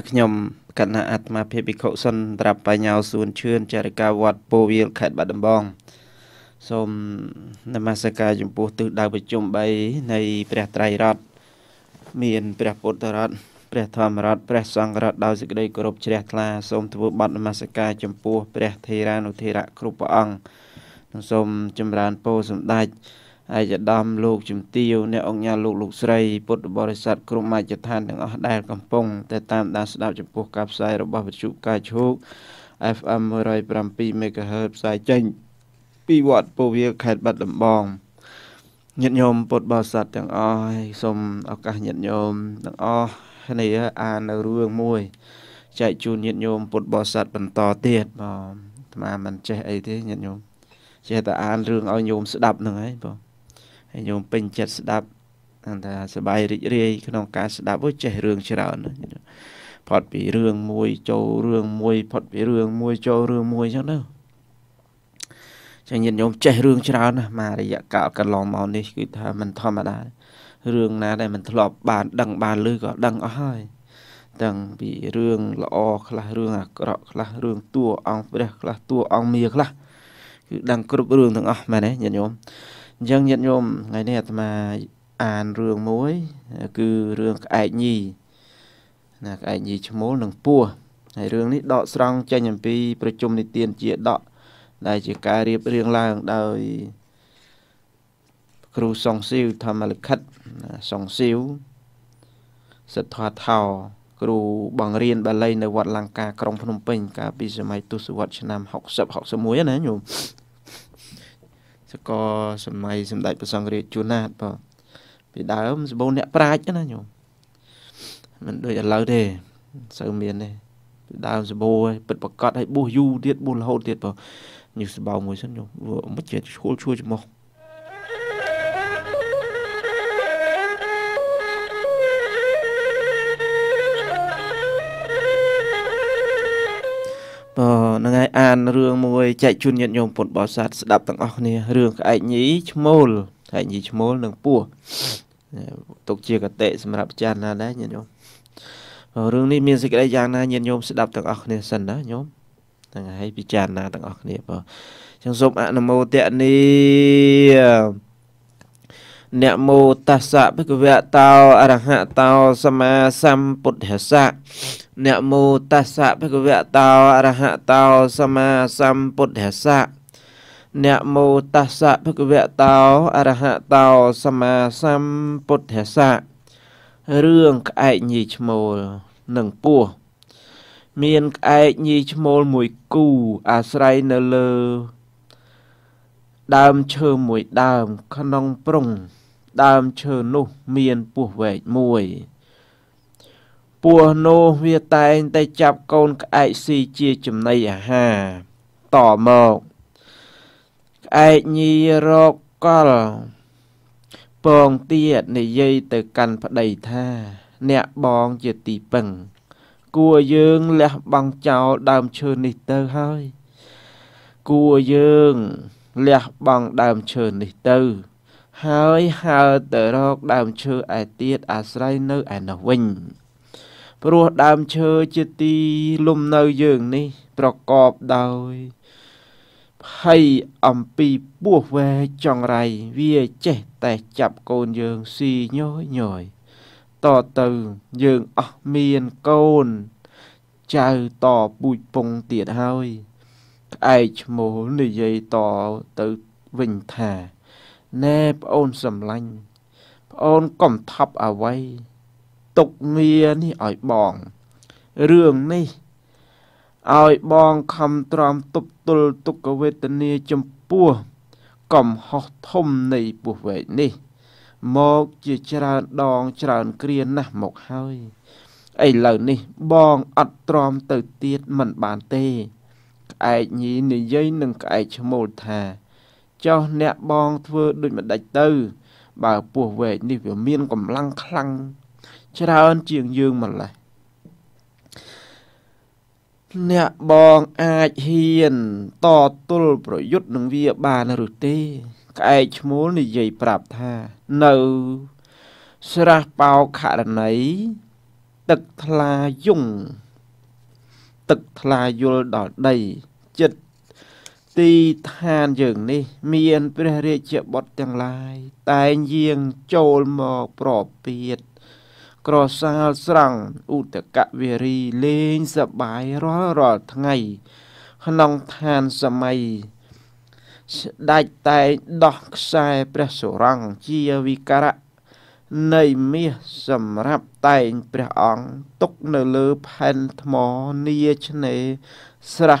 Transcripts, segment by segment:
ថាខ្ញុំកណ្ណាអាត្មាភិភិក្ខុសុនត្រាប់បញ្ញោសួនឈឿនចារិកាវត្តពោវៀលខេត្តបាត់ដំបងសូមនមស្ការចំពោះទិសដៅប្រជុំ3នៃ ព្រះត្រៃរតមានព្រះពុទ្ធរតព្រះធម្មរតព្រះសង្ឃរតដោយសេចក្តីគោរពជ្រះថ្លាសូមធ្វើបទនមស្ការចំពោះព្រះថេរានុថេរៈគ្រប់ព្រះអង្គនិងសូមចម្រើនពរសម្ដេចឯកឧត្តមលោកជំទាវអ្នកអង្គញាលោកលោកស្រីពុទ្ធបរិស័ទគ្រប់មជ្ឈដ្ឋានទាំងអស់ដែលកំពុងតែតាមដានស្ដាប់ចំពោះការផ្សាយរបស់វិទ្យុកាយឈូក FM 107 MHz ផ្សាយចេញ ពីវត្តពោវាខេត្តបាត់ដំបងញាតិញោមពុទ្ធបរិស័ទទាំងអស់សូមឱកាសញាតិញោមទាំងអស់គ្នាអាននៅរឿងមួយចែកជូនញាតិញោមពុទ្ធបរិស័ទបន្តទៀតបងអាត្មាមិនចេះអីទេញាតិញោមចេះតែអានរឿងឲ្យញោមស្ដាប់ហ្នឹងហើយបងហើយញោមពេញចិត្តស្ដាប់ថាសบายរីករាយក្នុងការស្ដាប់អូចេះរឿងច្រើនផុតពីរឿងមួយចូលរឿងមួយផុតពីរឿងមួយចូលរឿងមួយអញ្ចឹងទៅចឹងញាតិញោមចេះរឿងច្រើនណាស់មករយៈកាលកន្លងមកនេះគឺថាมันធម្មតារឿងណាដែលมันធ្លាប់បាន ដឹងបានឮក៏ដឹងអស់ហើយទាំងពីរឿងល្អខ្លះរឿងអាក្រក់ខ្លះរឿងតួអង្គព្រះខ្លះតួអង្គមាខ្លះគឺដឹងគ្រប់រឿងទាំងអស់មែនទេញាតិញោមអញ្ចឹងញាតិញោមថ្ងៃនេះអាត្មាអានរឿងមួយ គឺរឿងក្អែកញីណាក្អែកញីឈ្មោលនិងពស់ហើយរឿងនេះដកស្រង់ចេញអំពីប្រជុំនិទានជាដកដែលជាការរៀបរៀងឡើងដោយគ្រូសុងសៀវធម្មលិខិតសុងសៀវសិទ្ធត្ថថោគ្រូបង្រៀនបាលីនៅវត្តលង្ការក្រុងភ្នំពេញកាលពីសម័យទសវត្សឆ្នាំ60 61ណាញោមសកលសម័យសម្ដេចព្រះសង្ឃរាជជួនណាតបងពីដើមសម្បូរអ្នកប្រាជ្ញណាញោមមិនដូចឥឡូវទេសូវមានទេពីដើមសម្បូរពិតប្រកបឲ្យបួសយូរទៀតបួសរហូតទៀតបងញឹកសបោមួយសិនញោមមិនចេះឈួលឈួរច្មោះហ្នឹងហើយអានរឿងមួយចែកជូនញាតិញោមពុទ្ធបរិស័ទស្ដាប់ទាំងអស់គ្នារឿងក្អែកញីឈ្មោលក្អែកញីឈ្មោលនិងពស់ទុកជាកតិសម្រាប់ចានណាដែរញាតិញោមរឿងនេះមានសេចក្តីយ៉ាងណាញាតិញោមស្ដាប់ទាំងអស់គ្នាសិនណាញោមទាំងហើយពិចារណាទាំងអស់គ្នាបើចឹងសូមអនុមោទនីនមោតស្សៈភគវៈតោ អរហតោសម្មាសម្ពុទ្ធស្សៈនមោតស្សៈភគវៈតោអរហតោសម្មាសម្ពុទ្ធស្សៈនមោតស្សៈភគវៈតោអរហតោសម្មាសម្ពុទ្ធស្សៈរឿងក្អែកញីឈ្មោលនិងពោះមានក្អែកញីឈ្មោលមួយគូអាស្រ័យនៅលើ ដើមឈើមួយដើមក្នុងប្រុងដើមឈើនោះ មានពោះវែកមួយពស់នោះវាតែងតែចាប់កូនក្អែកស៊ីជាចំណីអាហារតមកក្អែកញីរកកលពងទៀតនិយាយទៅកាន់ប្តីថា អ្នកបងជាទីពឹង គួរយើងលះបង់ចោលដើមឈើនេះទៅហើយគួរយើងលះបង់ដើមឈើនេះទៅហើយហើរទៅរកដើមឈើឯទៀតអាស្រ័យនៅឯនោះវិញព្រោះដើមឈើជាទីលំនៅយើងនេះ ប្រកបដោយភ័យអំពីពោះវែចង្រៃវាចេះតែចាប់កូនយើងស៊ីញយញយតទៅយើងអស់មានកូនចៅតពូជពងទៀតហើយឯកឈ្មោះនិយាយតទៅវិញថាណែប្អូនសំឡាញ់ប្អូនកុំថប់អ្វីទុកមានេះឲ្យបងរឿងនេះឲ្យបងខំទ្រាំទប់ទល់ទុក្ខវេទនាចំពោះកំហុសធំនៃពោះវែកនេះមកជាច្រើនដងច្រើនគ្រាណាស់មកហើយឥឡូវនេះបងអត់ទ្រាំទៅទៀតមិនបានទេក្អែកញីនិយាយនឹងក្អែកឈ្មោលថាចុះអ្នកបងធ្វើដូចម្ដេចទៅ បើពស់វែកនេះវាមានកម្លាំងខ្លាំងច្រើនជាងយើងម្ល៉េះអ្នកបងអាចហ៊ានតទល់ប្រយុទ្ធនឹងវាបានឬទេក្អែកឈ្មោលនិយាយប្រាប់ថា នៅ ស្រះបោខរណីទឹកថ្លាយងទឹកថ្លាយល់ដល់ដីទីឋានយើងនេះ មាន ព្រះរាជាបុត្រទាំងឡាយតែងយាងចូលមកប្រពាតក្រសាលស្រង់ឧតកវិរីលេងសបាយរាល់រាល់ថ្ងៃ ក្នុងឋានសម័យស្ដេចតែដោះខ្សែព្រះសុរង្គជាវិការៈនៃមាសសម្រាប់តែងព្រះអង្គទុកនៅលើផែនថ្មនីឆ្នេរស្រះ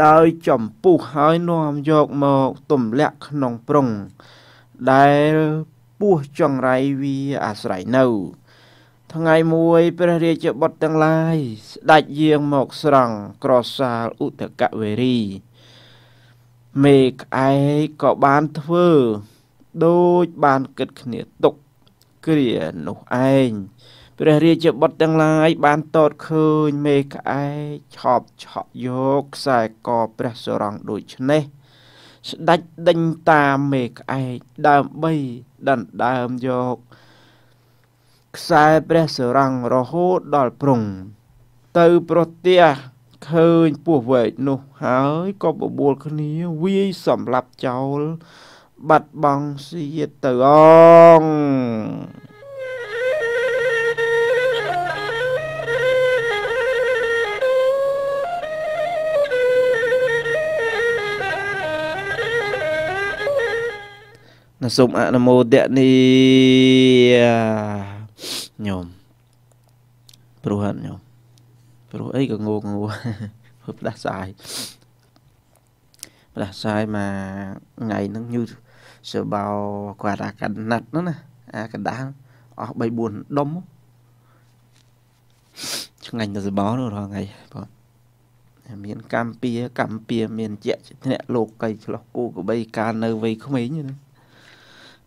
ដោយចំពុះហើយនាំយកមកទម្លាក់ក្នុងប្រុងដែលពោះចង្រៃវាអាស្រ័យនៅ ថ្ងៃមួយព្រះរាជបុត្រទាំងឡាយ ស្ដេចយាងមកស្រង់ក្រសាលឧតកវេរី មេក្អែកក៏បានធ្វើដូចបានគិតគ្នាទុកគ្រានោះឯងព្រះរាជបុត្រទាំងឡាយបានតតឃើញមេក្អែកឆប់ឆក់យកខ្សែកព្រះសរងដូចនេះស្ដាច់ដេញតាមមេក្អែកដើម្បីដណ្ដើមយកខ្សែព្រះសរងរហូតដល់ព្រំទៅប្រទះឃើញពស់វែកនោះហើយក៏បបួលគ្នាវាយសម្លាប់ចោល បាត់បង់សៀតទៅអងសូមអនុមោទនីញោមព្រោះហត់ញោមព្រោះអីក៏ងងងព្រោះផ្ដាសាយផ្ដាសាយមកថ្ងៃហ្នឹងញូសបោគាត់អាកណាត់ហ្នឹងណាអាកដាលអស់3 4ដុំឆ្ងាញ់ទៅសបោនោះរាល់ថ្ងៃបងមានកម្ពីកម្ពីមានជាជាអ្នកលោកកៃឆ្លោះគូកបីកាលនៅវ័យក្មេងណា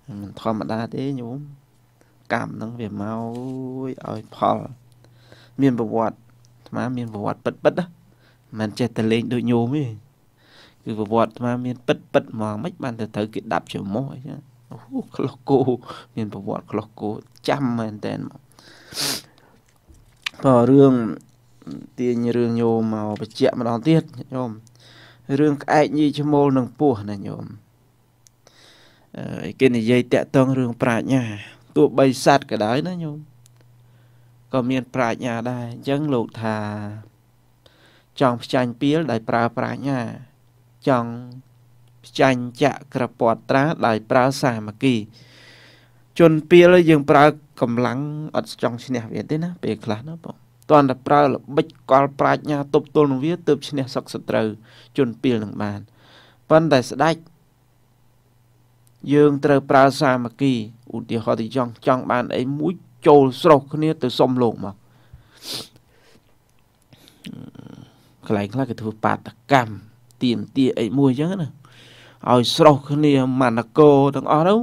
មិនធម្មតាទេញោមកម្មហ្នឹងវាមកឲ្យផលមានប្រវត្តិអាត្មាមានប្រវត្តិពិតពិតណាមិនចេះតែលេងដូចញោមទេគឺប្រវត្តិអាត្មាមានពិតពិតហ្មងមិនបានទៅត្រូវគេដាប់ច្រមុះអីចឹងអូក្លោះគោមានប្រវត្តិក្លោះគោចាំមែនតើមកបើរឿងទាញរឿងញោមមកបញ្ជាក់ម្ដងទៀតញោមរឿងក្អែកញីឈ្មោលនឹងពស់ណាញោមគេនិយាយតាក់ទងរឿងប្រាជ្ញាទោះបីសัตว์ក៏ដោយណាញោមក៏មានប្រាជ្ញាដែរអញ្ចឹងលោកថា ចង់ផ្ចាញ់ពីលដោយប្រើប្រាជ្ញា ចង់ផ្ចាញ់ចក្រពតត្រាដោយប្រើសាមគ្គីជនពីលយើងប្រើកម្លាំងអត់ចង់ឈ្នះវាទេណា ពេលខ្លះណាបងតន់តែប្រើល្បិចកលប្រាជ្ញាទប់ទល់នឹងវាទើបឈ្នះសឹកសត្រូវជនពីលនឹងបានប៉ុន្តែស្ដេចយើងត្រូវប្រើសាមគ្គីឧទាហរណ៍ទៅចង់ចង់បានអីមួយចូលស្រុះគ្នា ទៅសុំលោកមកកន្លែងខ្លះគេធ្វើបាតកម្មទៀមទាអីមួយអញ្ចឹងណាឲ្យស្រោះគ្នាមនកោទាំងអស់នោះ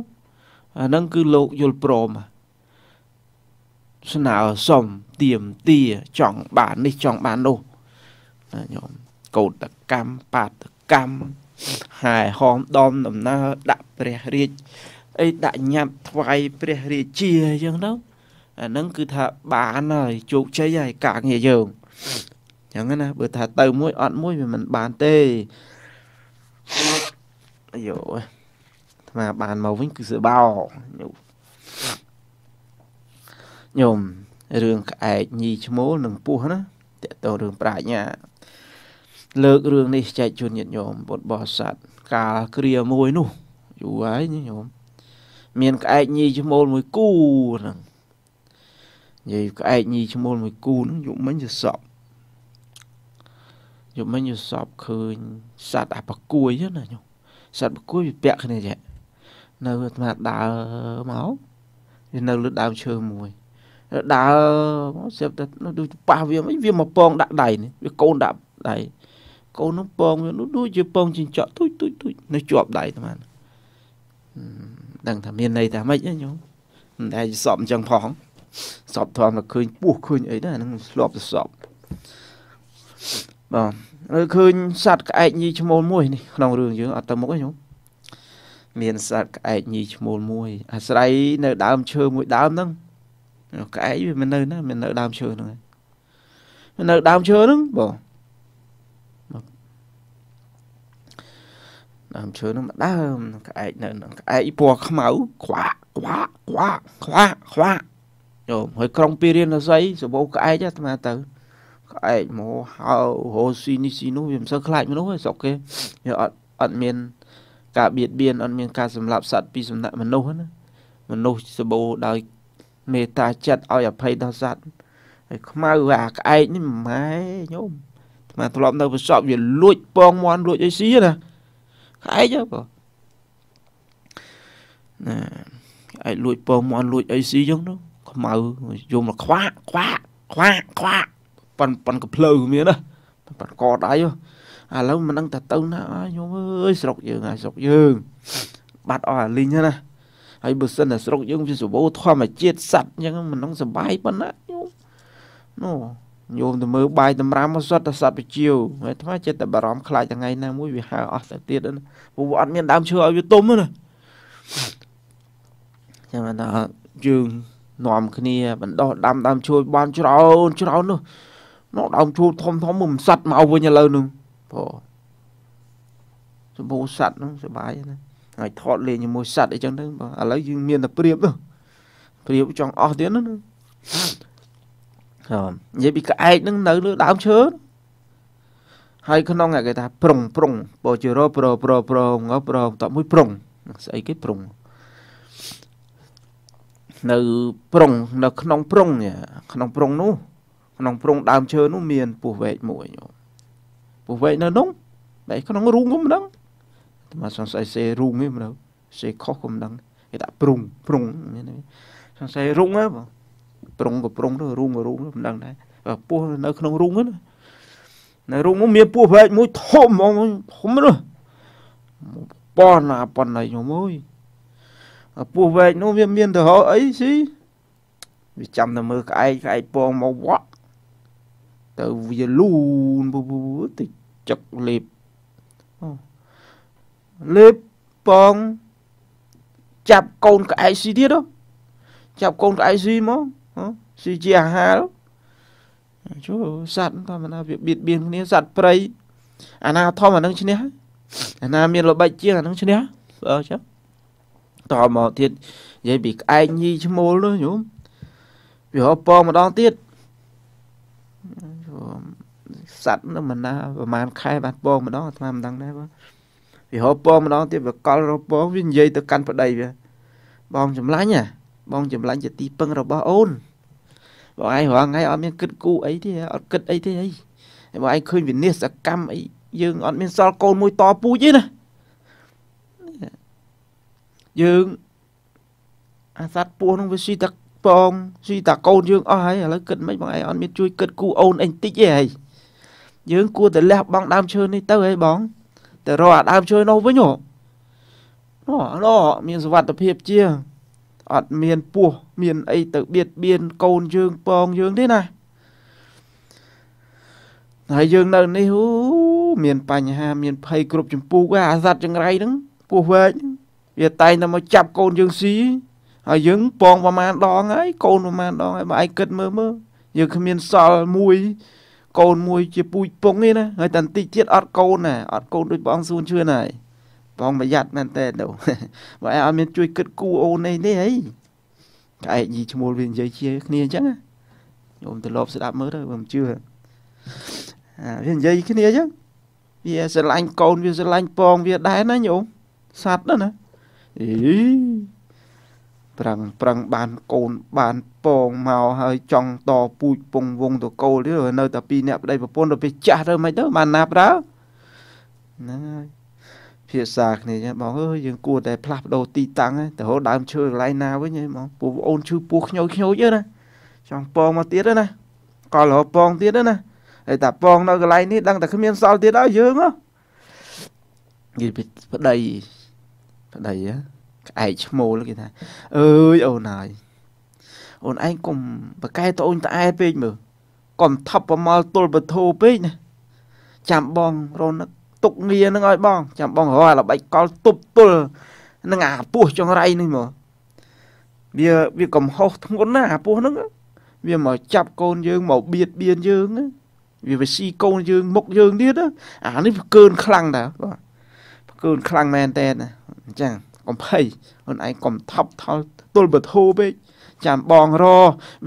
អាហ្នឹងគឺលោកយល់ព្រមស្នើសុំទៀមទាចង់បាននេះចង់បាននោះណាញោមកោតកម្មបាតកម្មហែហោមដមដំណើរដាក់ព្រះរាជអីដាក់ញាប់ថ្វាយព្រះរាជាអញ្ចឹងទៅអាហ្នឹងគឺថាបានហើយជោគជ័យហើយការងារយើងអញ្ចឹងណាបើថាទៅមួយអត់មួយវាមិនបានទេអាយូអាមាបានមកវិញគឺសបោញោមញោមរឿងក្អែកញីឈ្មោលនិងពស់ណាតើតើរឿងប្រាជ្ញាលើករឿងនេះចែកជូនញាតិញោមពុទ្ធបរិស័ទកាលគ្រាមួយនោះយូរហើយញាតិញោមមានក្អែកញីឈ្មោលមួយគូហ្នឹងនិយាយក្អែកញីឈ្មោលមួយគូហ្នឹងយប់មិញទៅសក់យប់មិញយល់សពឃើញសត្វអាបកួយណាញោមសត្វបកួយវាពាក់គ្នាចេះនៅអាត្មាដើរមកវានៅលើដើមឈើមួយ ដើរមកស្រាប់តែដូចប៉ះវាវិញវាមកពងដាក់ដៃនេះវាកូនដាក់ដៃកូននឹងពងវានោះដូចជាពងចិញ្ចក់ទូចទូចទូចនៅជាប់ដៃតាមដឹងថាមានន័យថាម៉េចហ្នឹងញោមមិនដែលសពអញ្ចឹងផងសពធំតែឃើញពស់ឃើញអីដែរហ្នឹងធ្លាប់ទៅសពបាទឬឃើញសត្វក្អែកញីឈ្មោលមួយនេះក្នុងរឿងយើងអត់ទៅមុខទេញោមមានសត្វក្អែកញីឈ្មោលមួយអាស្រ័យនៅដើមឈើមួយ ដើមហ្នឹងក្អែកវាមិននៅណាមិននៅ ដើមឈើហ្នឹងឯងនៅដើមឈើហ្នឹងបងដើមឈើនឹងម្ដើមក្អែកនៅនឹងក្អែកពណ៌ខ្មៅខ្វាក់ខ្វាក់ខ្វាក់ខ្វាក់ខ្វាក់យោហើយក្រុងពីរៀនរស្័យសបោក្អែកអាត្មាទៅក្អែកមកហៅហូស៊ីនេះស៊ីនោះវាមិនសូវខ្លាចមនុស្សទេស្រុកគេវាអត់អត់មានការបៀតបៀនអត់មានការសម្លាប់សត្វពីសំណាក់មនុស្សណាមនុស្សសបោដោយមេត្តាចិត្តឲ្យអភ័យដល់សត្វហើយខ្មៅអាក្អែកនេះម៉ែញោមអាធ្លាប់នៅប្រសពវាលួចពងមន់លួចអីស៊ីណាក្អែកហ៎បងណាអាចលួចពងមន់លួចអីស៊ីចឹងនោះខ្មៅយំខ្វាក់ខ្វាក់ខ្វាក់ខ្វាក់ប៉ុនប៉ុនកំភ្លើមានណាប៉ុនកដៃឥឡូវមិនដឹងតទៅណាញោមអើយស្រុកយើងអាស្រុកយើង បាត់អស់អាលីងណាហើយបើសិនតែស្រុកយើងវាសម្បូរធម្មជាតិសัตว์អញ្ចឹងមិនដឹងសុបាយប៉ុណ្ណាញោមនោះញោមទៅមើលបាយតម្រាំមកសុទ្ធតែសត្វបជាវអាត្មាចិត្តតែបារម្ភខ្លាចថ្ងៃណាមួយវាហើអស់ទៅទៀតណាព្រោះវាអត់មានដើមឈើឲ្យវាទុំណាចាំថាយើងនាំគ្នាបណ្ដោះដាំដើមឈើបាន ច្រើនច្រើននោះនោះដើមឈើធំធំមិនសัตว์មកវិញឥឡូវនោះព្រោះសម្បូរសัตว์នោះសុបាយណាហើយថតលេងជាមួយសัตว์អីចឹងទៅឥឡូវយើងមានតែព្រៀបព្រៀបចង់អស់ទៀតណានិយាយពីក្អែកហ្នឹងនៅលើដើមឈើហើយក្នុងគេថាប្រុងប្រុងបោជារប្រប្រប្រង ប្រងតមួយប្រុងស្អីគេប្រុងនៅ ប្រុងនៅ ក្នុងប្រុងក្នុងប្រុងនោះ ក្នុងប្រុងដើមឈើនោះ មានពស់វែកមួយញោមពស់វែកនៅនោះតែក្នុងរូងក៏មិនដឹងតែមកសង្ស័យសេរូងនេះមិនដឹងសេខុសក៏មិនដឹងគេដាក់ប្រុងប្រុងមានសង្ស័យរូងហ៎បងប្រុងក៏ប្រុងទៅរូងក៏រូងមិនដឹងដែរបើពស់នៅក្នុងរូងណានៅរូងនោះមានពស់ប្រែកមួយធំហ្មងធំនោះប៉ុណ្ណាប៉ុណ្ណៃខ្ញុំអើយពស់វែកនោះវាមានទៅហោអីស៊ីវាចាំតែមើលក្អែកក្អែកពងមកវក់ទៅវាលូនពពតិចចឹកលេបលេបពងចាប់កូនក្អែកស៊ីទៀតចាប់កូនក្អែកស៊ីមកស៊ីជាអាហារជួសัตว์ធម្មតាវាបៀតបៀនគ្នាសัตว์ព្រៃអាណាធំអានឹងឈ្នះអាណា មាន ល្បិចជាងអានឹងឈ្នះអើចឹងតមកទៀតនិយាយពីក្អែកញីឈ្មោលនោះញោមវាហោពងម្ដងទៀតសัตว์នោះមិនណាប្រហែលខែបានពងម្ដងអាត្មាមិនដឹងដែរបងវាហោពងម្ដងទៀតវាកលរោពងវានិយាយទៅកាន់ប្តីវាបង ចម្លាញ់ហ៎បងចម្លាញ់ជាទីពឹងរបស់អូនបងឯងរងថ្ងៃអត់មានគិតគូអីទេអត់គិតអីទេអីបងឯងឃើញវិនិស្សកម្មអីយើងអត់មានសល់កូនមួយតពូជទេណាយើងអាសត្វពស់នឹងវាស៊ីតាបងស៊ីតាកូនយើងអស់ហើយឥឡូវគិតមិនបងឯងអត់មានជួយគិតគូអូនអីតិចទេហើយយើងគួរតែលះបង់ដើមឈើនេះទៅហីបង ទៅរកអាដើមឈើនោះវិញហ៎ណ៎ណ៎មានសុវត្ថិភាពជាងអត់មានពោះមានអីទៅបៀតបៀនកូនយើងពងយើងទេណាហើយយើងនៅនេះអូមានបញ្ហា មានភ័យគ្រប់ចម្ពោះអាសត្វចង្រៃហ្នឹងពោះវែកវាតែងតែមកចាប់កូនយើងស៊ីហើយយើងពងប្រមាណដងហើយកូនប្រមាណដងហើយបើឯងគិតមើលមើលយើងគ្មាន សល់មួយ កូនមួយ ជាពូជពងទេណាហើយតាំងតិចទៀតអត់កូនណាអត់កូនដូចព្រះអង្គសួនជឿណាហើយបងប្រយ័ត្នមែនតើទៅបើឯងអត់មាន ជួយគិតគូអូននេះទេហីតែឯងញីឈ្មោះវានិយាយជាគ្នាអញ្ចឹងញោមទៅលបស្ដាប់មើលទៅបើមិនជឿអាវានិយាយគ្នាអញ្ចឹងវាស្រឡាញ់កូនវាស្រឡាញ់ពងវាដែរណាញោមសัตว์ណាអីប្រឹងប្រឹងបានកូនបានពងមកហើយ ចង់តពូជពងវងតកូលទៀតនៅតែពីរអ្នកប្តីប្រពន្ធទៅពេលចាស់ទៅមិនទៅបានណាប់រើហ្នឹងហើយភាសាគ្នាចឹងបងអើយយើងគួរតែផ្លាស់ប្ដូរទីតាំងទៅរកដើមឈើកន្លែងណាវិញហ៎បងពូអូនឈឺពោះខ្ញោចខ្ញោចណាចង់ពងមកទៀតណាកលរកពងទៀតណាហើយតាពងនៅកន្លែងនេះដឹងតែគ្មានសល់ទៀតហើយយើងហ៎និយាយប្តីប្តីក្អែកឈ្មោលគេថាអើយអូនហើយអូនឯងកុំបកែតអូនត្អែពេកមើលកុំថប់ប្រមល់ទល់បធូពេកណាចាំបងរនឹកទុកងារនឹងឲ្យបង ចាំបងរកអាល្បិចកលទប់ទល់នឹងអាពស់ចង្រៃនេះមកវាវាកំហុសធ្ងន់ណាស់អាពស់ហ្នឹងវាមកចាប់កូនយើងមកបៀតបៀនយើង វាវាស៊ីកូនយើងមុខយើងទៀតអានេះវាកើនខ្លាំងតាបាទកើនខ្លាំងមែនតើណាអញ្ចឹងកុំភ័យអូនឯងកុំថប់ថល់ទល់បធូពេកចាំបងរ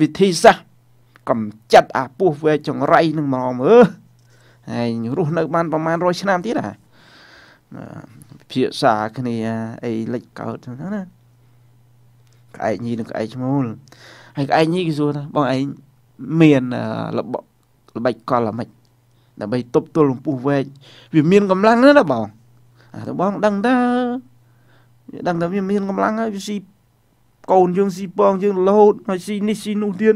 វិធីសាស្ត្រកំចាត់អាពោះវែចង្រៃនឹងមកមើលហើយរស់នៅបានប្រហែល100ឆ្នាំទៀតអាពិភាក្សាគ្នាអីលិចកើតហ្នឹងណាក្អែកញីនិងក្អែកឈ្មោលហើយក្អែកញីគេសួរថាបងឯងមានល្បល្បិចកលអាមិច ដើម្បីទប់ទល់លំពុះវែកវាមានកម្លាំងណាស់ណាបងអាទៅបងដឹងតាវាដឹងថាវាមានកម្លាំងហើយវាស៊ីកូនយើងស៊ីបងយើងលោតហើយស៊ីនេះស៊ីនោះទៀត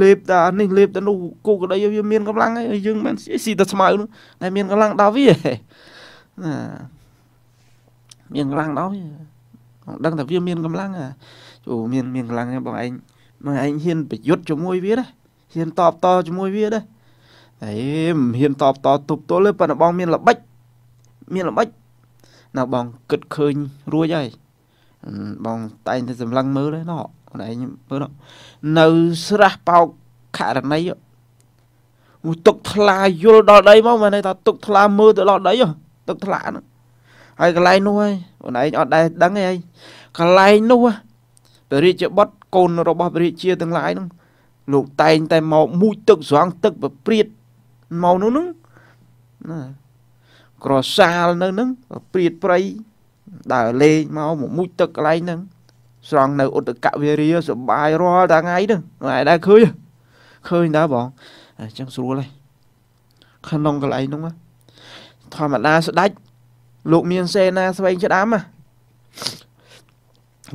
លេបតានេះលេបតានោះគូក្តីវាមានកម្លាំងហើយយើងមិនស៊ីតែស្មៅនោះតែមានកម្លាំងដល់វាណាមានកម្លាំងដល់វាដឹងតែវាមានកម្លាំងចូលមានមានកម្លាំងបងឯងបងឯងហ៊ានប្រយុទ្ធជាមួយវាណាហ៊ានតបតជាមួយវាណាអេមិនហ៊ានតបតទប់ទល់ទេប៉ុន្តែបងមានល្បិចមានល្បិចណាបងគិតឃើញរួចហើយបងតែងតែសម្លឹងមើលទេណោះខ្លួនឯងមើលនៅស្រះបោកករណីអូទុកថ្លា យល់ដល់ដីមកមកន័យថាទុកថ្លាមើលទៅដល់ដីទុកថ្លាហ្នឹងហើយកន្លែងនោះហើយខ្លួនឯងអត់ដែរដឹងទេហើយកន្លែងនោះព្រះរាជបុត្រកូន របស់ព្រះរាជាទាំងឡាយហ្នឹងលោកតែងតែមក មួយទឹក ស្រង់ទឹកប្រព្រាតមកនោះហ្នឹងណាក្រសាលនៅហ្នឹងប្រព្រាតព្រៃដើរលេងមកមួយទឹកកន្លែងហ្នឹងស្រង់នៅឧត្តកវិរិយសបាយរាល់ថ្ងៃហ្នឹងឯដែរឃើញឃើញដែរបងអញ្ចឹងស្រួលហើយក្នុងកន្លែងហ្នឹងធម្មតាស្ដាច់ លោកមានសេនាស្វែងស្ដាំណា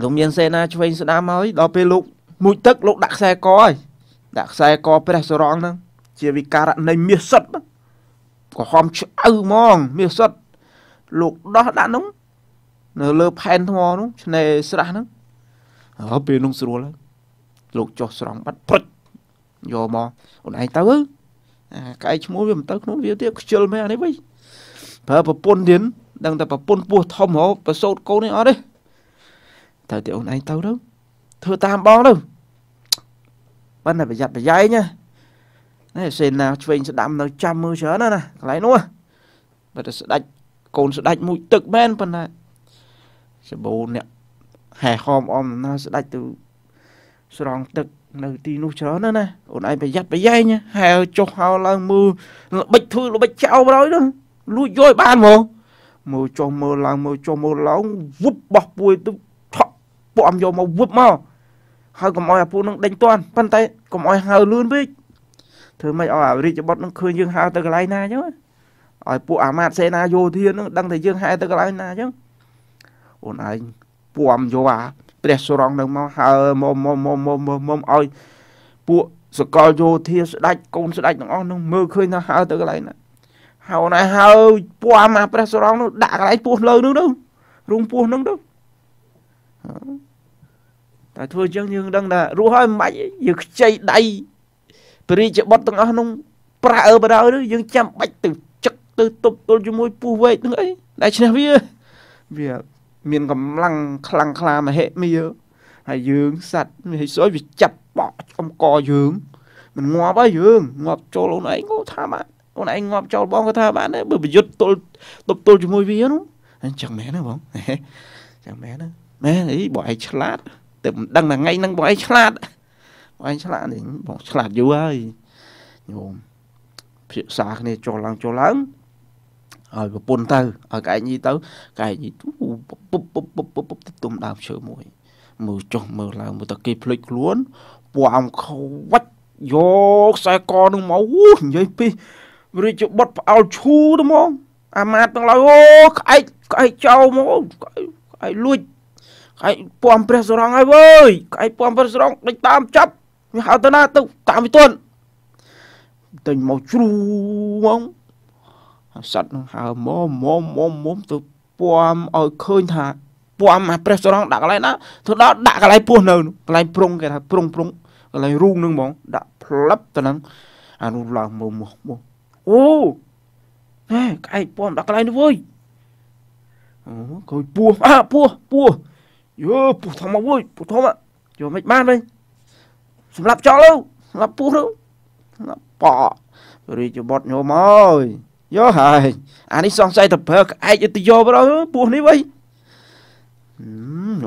លោកមានសេនាឆ្វេងស្ដាំហើយ ដល់ពេលលោកមួយទឹកលោកដាក់ខ្សែកហើយដាក់ខ្សែកព្រះសរងហ្នឹងជាវិការនៃ មាសសិតក៏ហំឆ្អៅហ្មង មាសសិតលោកដោះដាក់ហ្នឹងនៅលើផែនថ្មហ្នឹងឆ្នេរស្រះហ្នឹងរហូតពេលនោះស្រួលហើយលោកចុះស្រង់បាត់ព្រុចយកមកអូនឯងទៅអាក្អែកឈ្មោះវាមិនទៅខ្លួនវាទៀតខ្ជិលមែនអានេះវិញប្រើប្រពន្ធទៀតដឹងតែប្រពន្ធពោះធំហោប្រសូតកូននេះអត់ទេទៅទៀតអូនឯងទៅទៅធ្វើតាមបងទៅបានតែប្រយ័ត្នប្រយែងណានេះសេនាឆ្វេងស្ដាំនៅចាំមើលច្រើនណាកន្លែងនោះបើតែស្ដាច់កូនស្ដាច់មួយ ទឹកមែនប៉ុន្តែសបូរអ្នកហែហោមអមដំណើរស្ដេចទៅស្រង់ទឹកនៅទីនោះច្រើនណាស់ណាអូនឯងប្រយ័ត្នប្រយែងហែចុះហោឡើងមើលល្បិចធ្វើល្បិចចោលបើយនោះលួចយកបានហ្មងមើលចុះមើលឡើងមើលចុះមើលឡើងវឹបបោះពួយទៅថក់ពួកអំយកមកវឹបមកហើយកុំអោយអាពូនឹងដេញតាន់ប៉ុន្តែកុំអោយហើលឿនពេកធ្វើម៉េចអោយអារាជបុត្រនឹងឃើញយើងហើទៅកន្លែងណាអញ្ចឹងឲ្យពួកអាមាត្យសេនាយោធានឹងដឹងថាយើងហើទៅកន្លែងណាអញ្ចឹងអូនឯងពួមយោអាព្រះសុរងនឹងមកហើមុំមុំមុំមុំមុំមុំឲ្យពួកសកលយោធាស្ដាច់កូនស្ដាច់ទាំងអស់នឹងមើលឃើញថាហើទៅកន្លែងណាហើណាហើពួមអាព្រះសុរងនោះដាក់កន្លែងពោះលើនោះនោះរូងពោះនោះនោះតែធ្វើអញ្ចឹងយើងដឹងថារស់ហើយមិនបាច់យើងខ្ចីដៃព្រះរាជបុត្រទាំងអស់នោះប្រើបរើនោះយើងចាំបាច់ទៅចឹកទៅទប់ទល់ជាមួយពោះវែកនឹងអីដែលឈ្នះវាវាមានកម្លាំងខ្លាំងក្លាមហិមាហើយយើងសัตว์មិនហិសួយវាចាប់បក់ចំកយើងមិនងាប់ហើយយើងងាប់ចូលអូនឯងគាត់ថាបានអូនឯងងាប់ចូលបងគាត់ថាបានដែរបើប្រយុទ្ធទល់ទប់ទល់ជាមួយវានោះអញ្ចឹងមែនទេបងចឹងមែនទេមែនអីបងឯងឆ្លាតតែមិនដឹងថ្ងៃហ្នឹងបងឯងឆ្លាតបងឯងឆ្លាតនេះបងឆ្លាតយូរហើយញោមភាសាគ្នាចូលឡើងចូលឡើងឲ្យប្រពន្ធទៅឲ្យកែកញីទៅកែកញីពុបពុបពុបពុបពុបទៅទុំដើមឈើមួយមើលចុះមើលឡើងមើលតែគេភ្លេចខ្លួនពួកអំខវាច់យកខ្សែកនឹងមកអូនិយាយពីរាជបុត្រផ្អោលឈូទៅហ្មង អាម៉ាតទាំងឡើយអូក្អែកក្អែកចោលមកក្អែកលួចក្អែកពួកអំព្រះសរងហើយវើយក្អែកពួកអំព្រះសរងដេញតាមចាប់វាហៅទៅណាទៅ តាមវិទុនទិញមកជ្រូហ្មងសត្វនឹងហើមុំមុំមុំមុំទៅពំឲ្យឃើញ ថាពំអាព្រះសរងដាក់កន្លែងណាទៅដល់ដាក់កន្លែងពោះនៅកន្លែងប្រុងគេថាប្រុងប្រុងកន្លែងរូងនឹងហ្មងដាក់ផ្លឹបទៅនឹងអានោះឡើងមុំមុំអូណែក្អែកពំដាក់កន្លែងនេះវើយអូកូនពោះអាពោះពោះយោពោះធំមកវើយពោះធំយោមិនបានវិញសម្រាប់ចោលទៅសម្រាប់ពោះទៅសម្រាប់ប៉រាជបុត្រញោមអើយយកហើយអានេះសង្ស័យតប្រើក្អែកទៅយកប្រុសពស់នេះវិញយ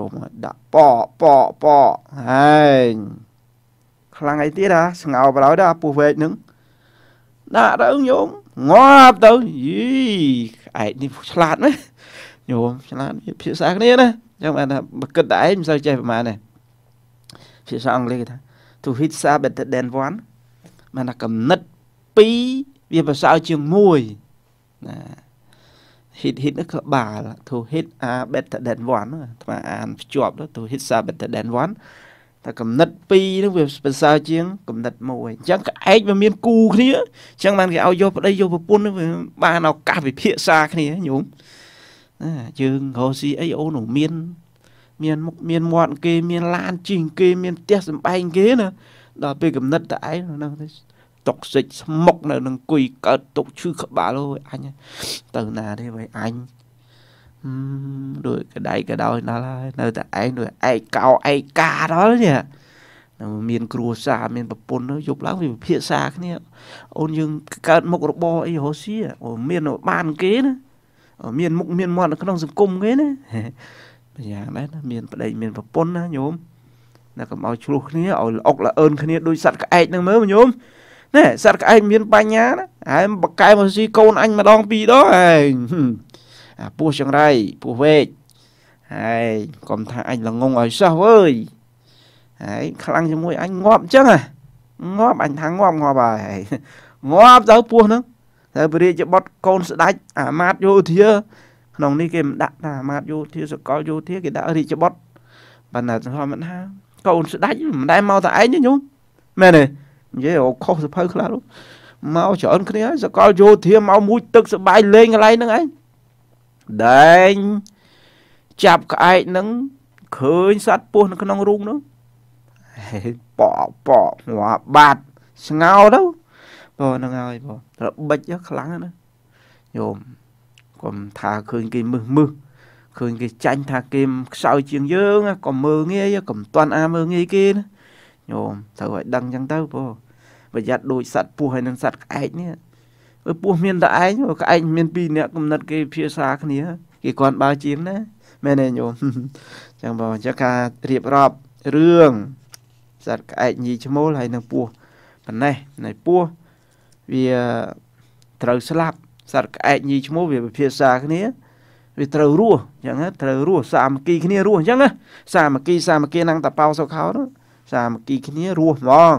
កមកដាក់ប៉ប៉ប៉ហើយខ្លាំងអីទៀតអាស្ងោប្រោយដល់ពស់វែកនឹងដាក់ទៅញោមងាប់ទៅយីក្អែកនេះឆ្លាតណាស់ញោមឆ្លាតវាភាសាគ្នាណាចឹងបានថាបើគិតតែឯងមិនសូវចេះប្រហែលទេភាសាអង់គ្លេសគេថា to hit sa better than one បានថាកំណត់2វាប្រសើរជាងមួយណា hit hit នោះក៏បាល to hit are better than one ថ្មអានភ្ជាប់ to hit are better than one តែកំណត់2នោះវាប្រសើរជាង កំណត់1អញ្ចឹងក្អែកវាមាន គូគ្នាអញ្ចឹងបានគេឲ្យយកប្តីយកប្រពន្ធវាបានឱកាសវិភាសាគ្នាញោមណាយើងរកស៊ីអីអូនមាន មានមុខមានមាត់គេមានឡានជិះគេមានផ្ទះសំបែងគេណាដល់ពេលកំណត់តែឯងហ្នឹងទៅតុកសិចស្មុកនៅនឹងគុយកើតទុកឈឺក្បាលអូយអញទៅណាទេវៃអញដោយកដៃកដោយដល់ហើយនៅតែឯងដូចឯកោឯកាដល់នេះមានគ្រួសារមានប្រពន្ធយប់ឡើងវាពិភាក្សាគ្នា អូនយើងកើតមុខរបរអីរស់ស៊ីអូមានបាន គេណាមានមុខមានមាត់នៅក្នុងសង្គមគេណាយ៉ាងដែរណាមានប្តីមានប្រពន្ធណាញោមណាកុំឲ្យឆ្លោះគ្នាឲ្យល្អុកល្អអើនគ្នាដោយសัตว์ក្អែកហ្នឹងមើលញោមណែសត្វក្អែកមានបញ្ញាណាហើបកែមកស៊ីកូនអញម្ដងពីរដងឯងអាពស់ចង្រៃពស់វែកហើយកុំថាអញល្ងងឲ្យសោះវើយហើយខ្លាំងជាមួយអញងាប់អញ្ចឹងងាប់អញថាងាប់ងាប់ហើយងាប់ទៅពស់ហ្នឹងទៅពរាជបុត្រកូនស្ដេចអាមាត្យយោធាក្នុងនេះគេមិនដាក់ថាអាមាត្យយោធា សកលយោធាគេដាក់រាជបុត្របណ្ណាធម្មតាកូនស្ដេចមិនដែលមកតែឯងទេញោមមែនទេនិយាយរកខុសសភៅខ្លះមកច្រើនគ្នាហើយសកលយោធាមកមួយទឹកសបាយលេងកន្លែងហ្នឹងឯងដែងចាប់ក្អែកហ្នឹងឃើញសัตว์ពស់នៅ ក្នុងរូងនោះប៉ប៉ងាប់បាត់ស្ងោទៅបងហ្នឹងហើយបងរបិចខ្លាំងណាយមកុំថាឃើញគេមឹះមឹះឃើញគេចាញ់ថាគេខ្សោយជាងយើងកុំមើងងាយកុំតន់អាមើងងាយគេណាញោមត្រូវឲ្យដឹងអញ្ចឹងទៅបងប្រយ័ត្នដូចសត្វពស់ហើយនឹងសត្វក្អែកនេះអើពស់មានតែឯងក្អែកមានពីរអ្នកកំណត់គេភាសាគ្នាគេគាត់បើជាងណាមែនទេញោមអញ្ចឹងបងអញ្ចឹងការរៀបរាប់រឿងសត្វក្អែកញីឈ្មោលហើយនឹងពស់ប៉ុណ្ណេះនៃពស់វាត្រូវស្លាប់សត្វក្អែកញីឈ្មោលវាភាសាគ្នាវាត្រូវរស់អញ្ចឹងត្រូវរស់សាមគ្គីគ្នារស់អញ្ចឹងសាមគ្គីសាមគ្គីនឹងតប៉ោសុខោនោះសាមគ្គីគ្នារស់ហ្មង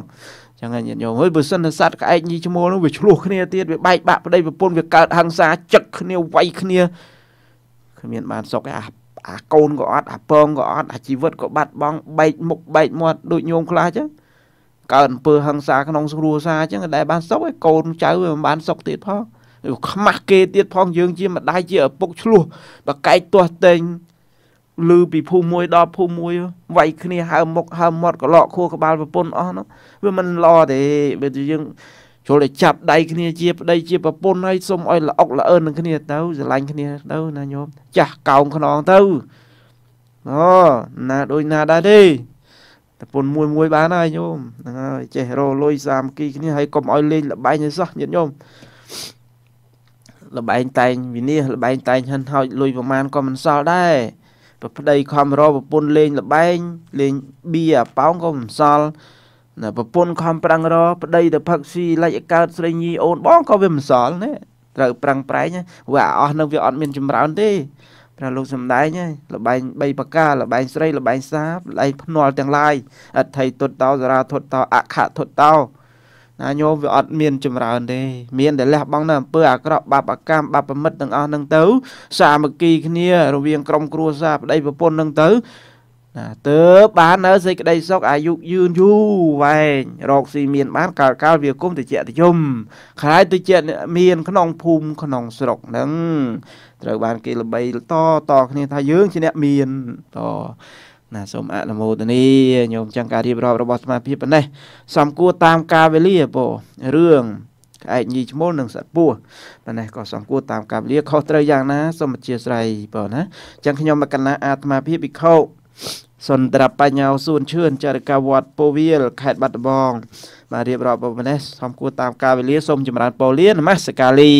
ចឹងហើយញាតិញោមអើយបើសិនតែសត្វក្អែកញីឈ្មោលនោះវាឆ្លោះគ្នាទៀតវាបែកបាក់ប្តីប្រពន្ធវាកើតហិង្សាចឹកគ្នាវាយគ្នាគ្មានបានសុខទេអាអាកូនក៏អត់អាពងក៏អត់ អាជីវិតក៏បាត់បង់បែកមុខបែកមាត់ដូចញោមខ្លះចឹងកើតអំពើហិង្សាក្នុងគ្រួសារចឹងដែលបានសុខឯងកូនចៅវាមិនបានសុខទៀតផងខ្មាស់គេទៀតផងយើងជាម្ដាយជាឪពុកឆ្លោះបកែកទាស់តែងឮពីភូមិមួយដល់ភូមិមួយវាយគ្នាហើមមុខហើមមាត់ក្លោកខួរក្បាលប្រពន្ធអស់នោះវាមិនល្អទេវាយើងចូលតែចាប់ដៃគ្នាជាប្តីជាប្រពន្ធហើយសុំឲ្យល្អុកល្អអើនឹងគ្នាទៅស្រឡាញ់គ្នាទៅណាញោមចាស់កោងខ្នងទៅអូណាដូចណាដែរទេតែពុនមួយមួយបានហើយញោមហ្នឹងហើយចេះរលុយសាមគ្គីគ្នាហើយកុំឲ្យលេងលបែងឲ្យសោះញាតិញោមលបែងតែងវិនិច្ឆ័យលបែងតែងហិនហោចលុយប្រមាណក៏មិនសល់ដែរប្រប្តីខំរកប្រពន្ធលេងលបែងលេងបៀអាប៉ោងក៏មិនសល់ណាប្រពន្ធខំប្រឹងរកប្តីទៅផឹកស៊ីលិចឲ្យកើតស្រីញីអូនបងក៏វាមិនសល់ណាត្រូវប្រឹងប្រែងវាអស់នឹងវាអត់មានចម្រើនទេព្រះលោកសំដែងហើយលបែង3ប្រការលបែងស្រីលបែងសាបលបែងភ្នាល់ទាំងឡាយអដ្ឋិទុតតោសារាធុតតោអខៈធុតតោណាញោមវាអត់មានចម្រើនទេមានតែលះបង់នៅអំពើអាក្រក់បាបកម្មបាបប្រមិតទាំងអស់ហ្នឹងទៅ សាមគ្គីគ្នារវាងក្រុមគ្រួសារប្តីប្រពន្ធហ្នឹងទៅណាទើបបាននៅសេចក្តីសុខអាយុយឺនយូរវែងរកស៊ីមានបានកើតកាលវាគុំតិចតិយមខ្លាយតិចមានក្នុងភូមិក្នុងស្រុកហ្នឹងត្រូវបានគេល្បីតតគ្នាថាយើងជាអ្នកមានតណាសូមអនុមោទនីញោមចឹងការរៀបរាប់របស់សមាភិបប៉ុណ្ណេះសំគួរតាមការវេលាពរឿងក្អែកញីឈ្មោលនិងសត្វពស់ប៉ុន្តែក៏សំគួរតាមការវេលាខុសត្រូវយ៉ាងណាសូមអធិស្ឋានប៉ុណ្ណាចឹងខ្ញុំមកកណ្ណាអាត្មាភិបវិខោសុន្ទ្របញ្ញោសួនឈឿនចរិកាវត្តពោវៀលខេត្តបាត់ដំបងបាទរៀបរាប់ប៉ុណ្ណេះសំគួរតាមការវេលាសូមចម្រើនពរលានមស្កាលី